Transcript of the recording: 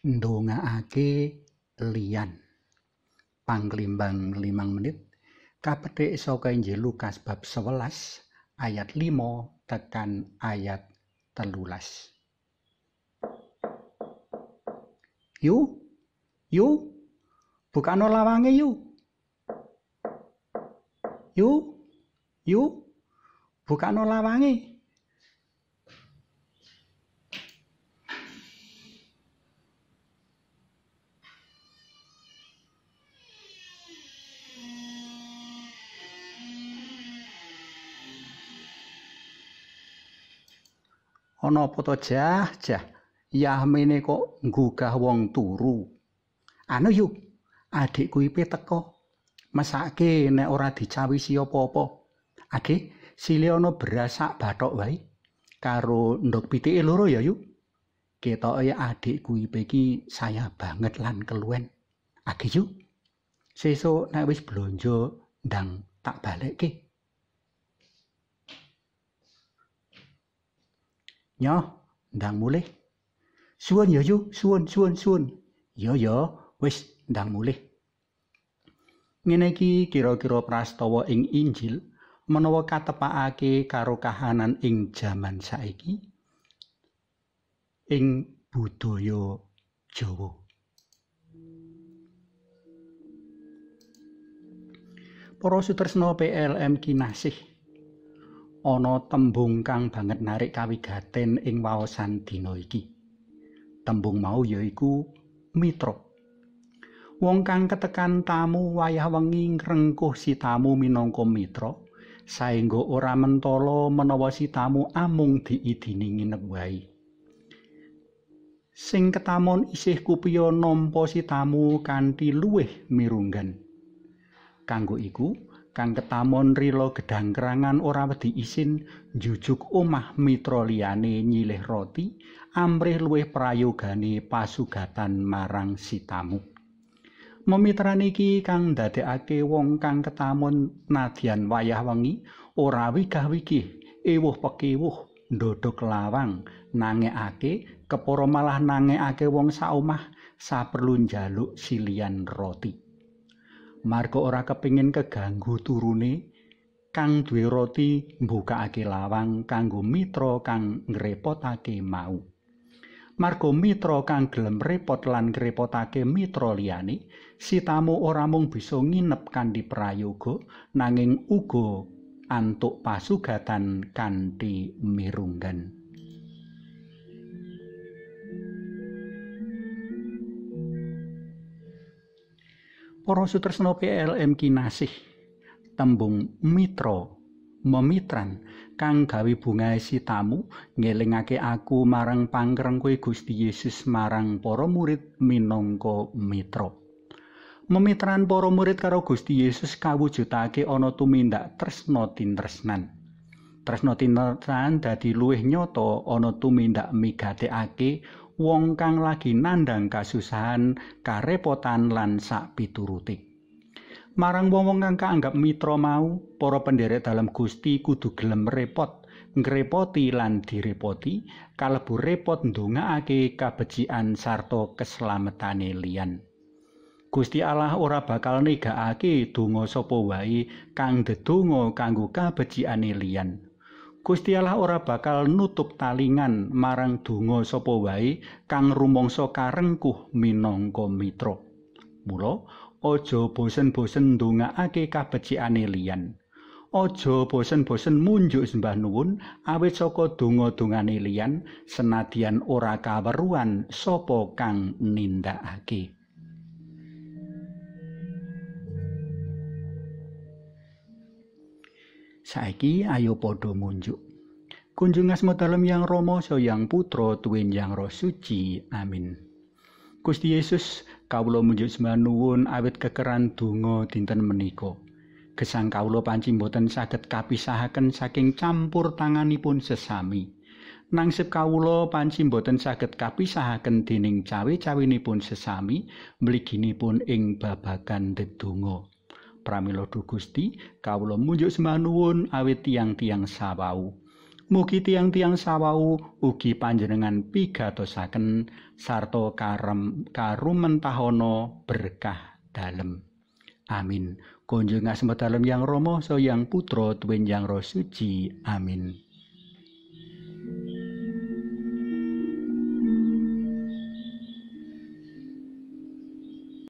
ndongaake lian panglimbang 5 menit kapetik saka Injil Lukas bab 11 ayat 5 tekan ayat telulas. Yu, yu, bukan lawange yu. Yu, yu, bukan lawange. ana apa to jah-jah yahmine kok nggugah wong turu anu yuk adikku ipe teko mesake nek ora dicawisi apa-apa adik sile ana berasak batok wae karo ndok pitike loro ya yuk ketoke adikku ipe iki saya banget lan keluen. Ake yuk sesuk nek wis blonjo ndang tak balekke nhá đang mule suôn yo ju suwon suôn suôn yo yo wis ndang mulih ngene iki kira-kira prastawa ing Injil menawa katepakake karo kahanan ing jaman saiki ing budaya Jawa Para sutresna PLM kinasih ana tembung kang banget narik kawigaten ing waosan dina iki. Tembung mau yaiku mitra. Wong kang ketekan tamu wayah wengi ngrengkuh si tamu minangka mitra, saengga ora mentala menawa si tamu amung diidini nginep wae. Sing ketamon isih kupiya nampa si tamu kanthi luweh mirunggan. Kanggo iku, kang ketamon rilo gedangkrangan ora wedi isin jujuk omah mitra liyane nyilih roti amrih luwih prayogane pasugatan marang sitamu memitra niki kang ndadekake wong kang ketamun nadyan wayah wengi ora wigah wikih ewuh pekewuh ndodok lawang nangekake kepara malah nangekake wong saumah, saperlu njaluk silian roti Marco ora kepingin keganggu turune kang duwe roti mbukakake lawang kanggo mitra kang ngrepotake mau. Marco mitra kang gelem repot lan ngrepotake mitra liyane, si tamu ora mung bisa nginep kanthi prayoga nanging uga antuk pasugatan kanthi mirunggan. Para sutresno PLM kinasih tembung mitra memitran kang gawe bungae sitamu ngelingake aku marang pangreng pangrengku Gusti Yesus marang para murid minangka mitra. Memitran para murid karo Gusti Yesus kawujudake ana tumindak tresno tinresnan. Tresno tinresnan dadi luwih nyata ana tumindak migateake wong kang lagi nandang kasusahan, karepotan lan sak piturute. Marang wong-wong kang kaanggap mitra mau, para penderek dalam Gusti kudu gelem repot, ngrepoti lan direpoti, kalebu repot ndongaake kabecikan sarta keselamatane liyan. Gusti Allah ora bakal negakake donga sapa wae kang dedonga kanggo kabecikane liyan. Gusti ora bakal nutup talingan marang donga sapa wae kang rumangsa karengkuh minangka mitra. Mula aja bosen-bosen ndongaake kabecikane liyan. Aja bosen-bosen munjuk sembah nuwun awit saka donga-dongane liyan senadyan ora kaweruan sapa kang nindakake. ake. saiki ayo padha munjuk kunjung asma dalem yang romo sayang putra tuwin yang roh suci amin Gusti Yesus kawula munjuk sembah awit kekeran donga dinten menika gesang kawula panci mboten saged kapisahaken saking campur tanganipun sesami Nangsep kawula panci mboten saged kapisahaken dening cawe-cawinipun sesami mliginipun ing babagan donga. pramila Duh Gusti kawula munjuk semanuwun awit tiang-tiang sawau mugi tiang-tiang sawau ugi panjenengan pigatosaken karam karem karumentahana berkah dalem amin konjung dalam yang romo so yang putra tuwin yang roh suci amin